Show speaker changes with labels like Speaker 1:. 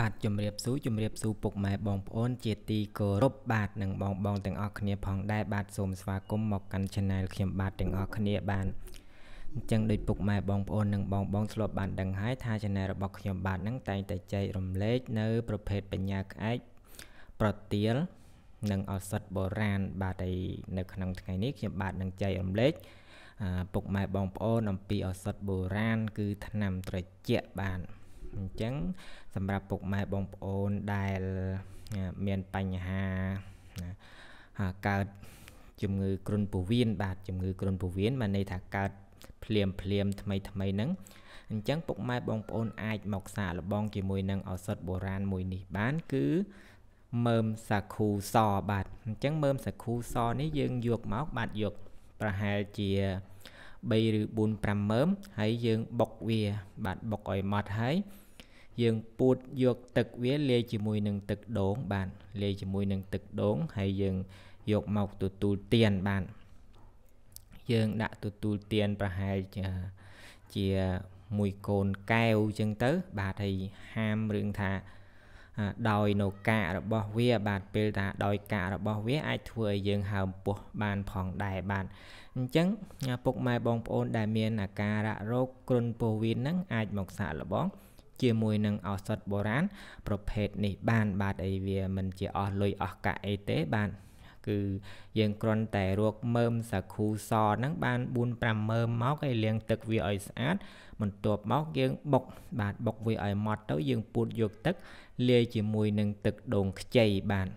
Speaker 1: បាទជំរាបសួរជំរាបសួរពុកម៉ែបងប្អូនជាទីគោរពបាទនិងបងបងទាំងអស់គ្នាផងដែរបាទសូមស្វាគមន៍មកកាន់ Channel ខ្ញុំបាទទាំងអស់គ្នាបានអញ្ចឹងដោយពុកម៉ែបងប្អូននិងបងបងធ្លាប់បានដឹងហើយថា Channel របស់ខ្ញុំបាទនឹងតែងតែចែករំលែកនៅប្រភេទបញ្ញាក្អែកប្រទាលនិងឱសថបុរាណបាទហើយនៅក្នុងថ្ងៃនេះ ខ្ញុំបាទនឹងចែករំលែកពុកម៉ែបងប្អូនអំពីឱសថបុរាណគឺថ្នាំត្រជាក់បាទអញ្ចឹងសម្រាប់ពុកម៉ែបងប្អូនដែលមានបញ្ហាកើតជំងឺគ្រុនពោះវៀនបាទជំងឺគ្រុនពោះវៀនមកន័យថាកើតភ្លាមភ្លាមថ្មីថ្មីហ្នឹងអញ្ចឹងពុកម៉ែបងប្អូនអាចមកសាកល្បងជាមួយនឹងឱសថបុរាណមួយនេះបានគឺមើមសាខូសបាទអញ្ចឹងមើមសាខូសនេះយើងយកមកបាទយកប្រហែលជា3ឬ4 5មើមហើយយើងបុកវាបាទបុកឲ្យម៉ត់ហើយយើងពូតយកទឹកវាលាយជាមួយនឹងទឹកដូងបានលាយជាមួយនឹងទឹកដូងហើយយើងយកមកទទួលទានបានយើងដាក់ទទួលទានប្រហែលជាជាមួយកូនកែវអញ្ចឹងទៅ បាទហើយហាមរឿងថាដោយនៅកាករបស់វា បាទពេលថាដោយកាករបស់វាអាចធ្វើឲ្យយើងហើមពោះបានផងដែរបាទអញ្ចឹង ពុកម៉ែបងប្អូន ដែលមានអាការៈរោគគ្រុនពោះវៀនហ្នឹងអាចមកសាកល្បងជាមួយនឹងឱសថបុរាណប្រភេទនេះ បាន បាទអីវាមិនជាអស់លុយអស់កាក់អីទេបាទគឺយើងគ្រាន់តែរកមើមសាគូសហ្នឹងបាន4 5មើមមកហើយលាងទឹកវាឲ្យស្អាតបន្ទាប់មកយើងបុកបាទបុកវាឲ្យម៉ត់ទៅ យើងពូតយកទឹក លាយជាមួយនឹងទឹកដូងខ្ចីបាទ